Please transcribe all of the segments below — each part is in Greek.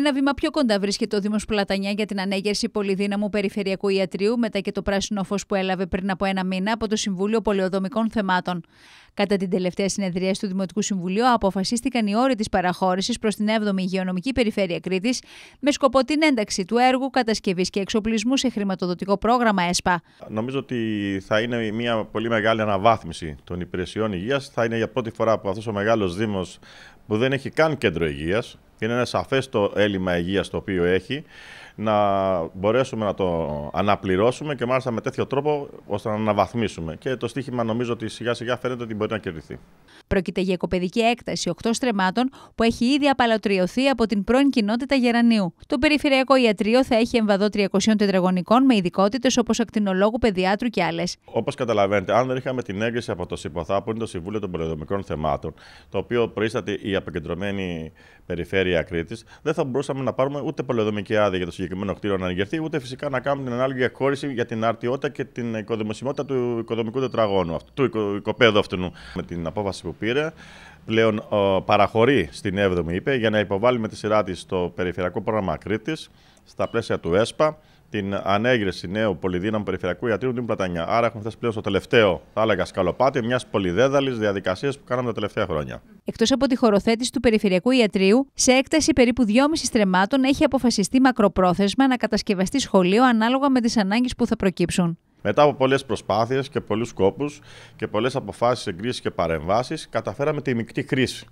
Ένα βήμα πιο κοντά βρίσκεται ο Δήμος Πλατανιά για την ανέγερση πολυδύναμου περιφερειακού ιατρίου μετά και το πράσινο φως που έλαβε πριν από ένα μήνα από το Συμβούλιο Πολεοδομικών Θεμάτων. Κατά την τελευταία συνεδρία του Δημοτικού Συμβουλίου, αποφασίστηκαν οι όροι της παραχώρησης προς την 7η Υγειονομική Περιφέρεια Κρήτης με σκοπό την ένταξη του έργου κατασκευής και εξοπλισμού σε χρηματοδοτικό πρόγραμμα ΕΣΠΑ. Νομίζω ότι θα είναι μια πολύ μεγάλη αναβάθμιση των υπηρεσιών υγείας. Θα είναι για πρώτη φορά που αυτός ο μεγάλος Δήμος που δεν έχει καν κέντρο υγείας. Είναι ένα σαφές το έλλειμμα υγείας το οποίο έχει να μπορέσουμε να το αναπληρώσουμε και μάλιστα με τέτοιο τρόπο ώστε να αναβαθμίσουμε. Και το στίχημα νομίζω ότι σιγά σιγά φαίνεται ότι μπορεί να κερδιθεί. Πρόκειται για οικοπαιδική έκταση 8 στρεμάτων που έχει ήδη απαλωτριωθεί από την πρώην κοινότητα Γερανίου. Το περιφερειακό ιατρείο θα έχει εμβαδό 300 τετραγωνικών με ειδικότητες όπως ακτινολόγου, παιδιάτρου και άλλες. Όπως καταλαβαίνετε, αν δεν είχαμε την έγκριση από το ΣΥΠΟΘΑ, που είναι το Συμβούλιο των Πολεοδομικών Θεμάτων, το οποίο προείσταται η αποκεντρωμένη περιφέρεια εταιρεία Κρήτης, δεν θα μπορούσαμε να πάρουμε ούτε πολεοδομική άδεια για το συγκεκριμένο κτίριο να εγγερθεί, ούτε φυσικά να κάνουμε την ανάλογη εκχώρηση για την αρτιότητα και την οικοδημοσιμότητα του οικοδομικού τετραγώνου, του οικοπαίδου αυτού. Με την απόφαση που πήρε, πλέον παραχωρεί στην 7η, είπε, για να υποβάλει με τη σειρά της το περιφερειακό πρόγραμμα Κρήτης στα πλαίσια του ΕΣΠΑ την ανέγκριση νέου πολυδύναμου περιφερειακού ιατρίου την Πλατανιά. Άρα, έχουμε φτάσει πλέον στο τελευταίο, θα έλεγα, σκαλοπάτι μιας πολυδέδαλης διαδικασίας που κάναμε τα τελευταία χρόνια. Εκτός από τη χωροθέτηση του περιφερειακού ιατρίου, σε έκταση περίπου 2,5 στρεμάτων έχει αποφασιστεί μακροπρόθεσμα να κατασκευαστεί σχολείο ανάλογα με τις ανάγκες που θα προκύψουν. Μετά από πολλές προσπάθειες και πολλούς κόπους και πολλές αποφάσεις, εγκρίσεις και παρεμβάσεις, καταφέραμε τη μεικτή κρίση.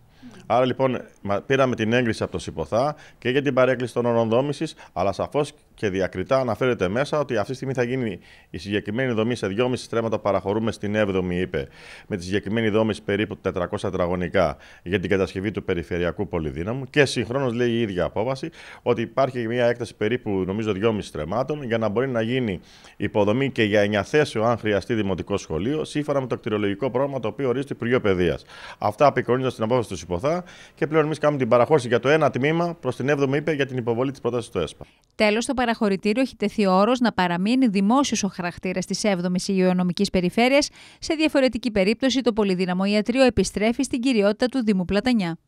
Άρα λοιπόν πήραμε την έγκριση από το ΣΥΠΟΘΑ και για την παρέκκληση των όρων δόμησης, αλλά σαφώς και διακριτά αναφέρεται μέσα ότι αυτή τη στιγμή θα γίνει η συγκεκριμένη δομή σε 2,5 στρέμματα παραχωρούμε στην 7η ΥΠΕ, με τη συγκεκριμένη δόμηση περίπου 400 τετραγωνικά για την κατασκευή του περιφερειακού πολυδύναμου και συγχρόνως λέει η ίδια απόβαση ότι υπάρχει μια έκταση περίπου νομίζω 2,5 στρεμάτων για να μπορεί να γίνει υποδομή και για 9 θέσεων, αν χρειαστεί, δημοτικό σχολείο, σύμφωνα με το κτηριολογικό πρόγραμμα το οποίο ορίζει το Υπουργείο Παιδείας. Αυτά απεικονίζοντας στην απόφαση του και πλέον εμείς κάνουμε την παραχώρηση για το ένα τμήμα προς την 7η για την υποβολή της πρότασης του ΕΣΠΑ. Τέλος, το παραχωρητήριο έχει τεθεί όρος να παραμείνει δημόσιος ο χαρακτήρας της 7η υγειονομικής περιφέρειας. Σε διαφορετική περίπτωση, το πολυδύναμο ιατρείο επιστρέφει στην κυριότητα του Δήμου Πλατανιά.